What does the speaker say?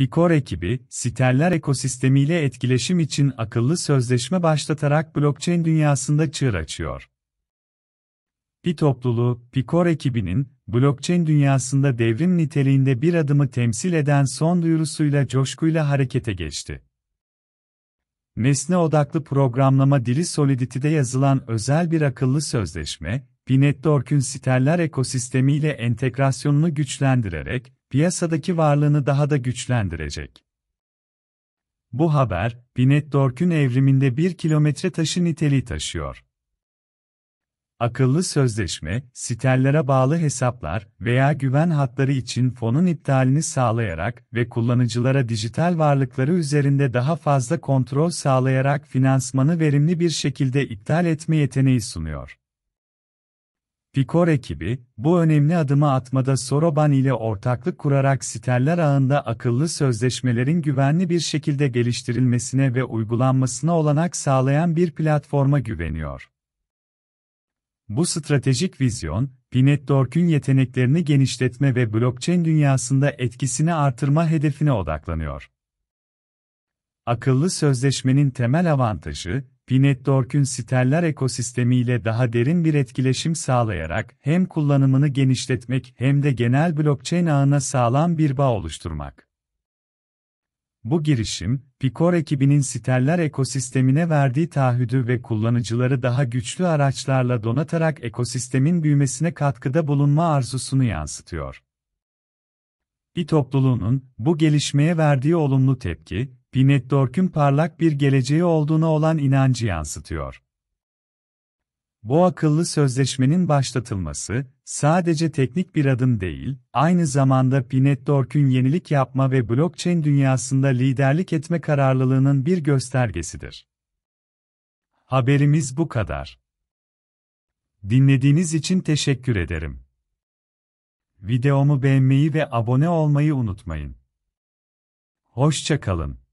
Picor ekibi, Siterler ekosistemiyle etkileşim için akıllı sözleşme başlatarak blockchain dünyasında çığır açıyor. Pi topluluğu, Picor ekibinin, blockchain dünyasında devrim niteliğinde bir adımı temsil eden son duyurusuyla coşkuyla harekete geçti. Nesne odaklı programlama dili Solidity'de yazılan özel bir akıllı sözleşme, Finetwork'ün siteler ekosistemiyle entegrasyonunu güçlendirerek, piyasadaki varlığını daha da güçlendirecek. Bu haber, Binetdork'ün evriminde bir kilometre taşı niteliği taşıyor. Akıllı sözleşme, sitellere bağlı hesaplar veya güven hatları için fonun iptalini sağlayarak ve kullanıcılara dijital varlıkları üzerinde daha fazla kontrol sağlayarak finansmanı verimli bir şekilde iptal etme yeteneği sunuyor. Fikor ekibi, bu önemli adımı atmada Soroban ile ortaklık kurarak siteler ağında akıllı sözleşmelerin güvenli bir şekilde geliştirilmesine ve uygulanmasına olanak sağlayan bir platforma güveniyor. Bu stratejik vizyon, Pinetdork'un yeteneklerini genişletme ve blockchain dünyasında etkisini artırma hedefine odaklanıyor. Akıllı sözleşmenin temel avantajı, Finetwork'ün siteller ekosistemiyle daha derin bir etkileşim sağlayarak hem kullanımını genişletmek hem de genel blockchain ağına sağlam bir bağ oluşturmak. Bu girişim, Picor ekibinin siteller ekosistemine verdiği taahhüdü ve kullanıcıları daha güçlü araçlarla donatarak ekosistemin büyümesine katkıda bulunma arzusunu yansıtıyor. Bir topluluğunun bu gelişmeye verdiği olumlu tepki, Pinetdork'un parlak bir geleceği olduğuna olan inancı yansıtıyor. Bu akıllı sözleşmenin başlatılması, sadece teknik bir adım değil, aynı zamanda Pinetdork'un yenilik yapma ve blockchain dünyasında liderlik etme kararlılığının bir göstergesidir. Haberimiz bu kadar. Dinlediğiniz için teşekkür ederim. Videomu beğenmeyi ve abone olmayı unutmayın. Hoşçakalın.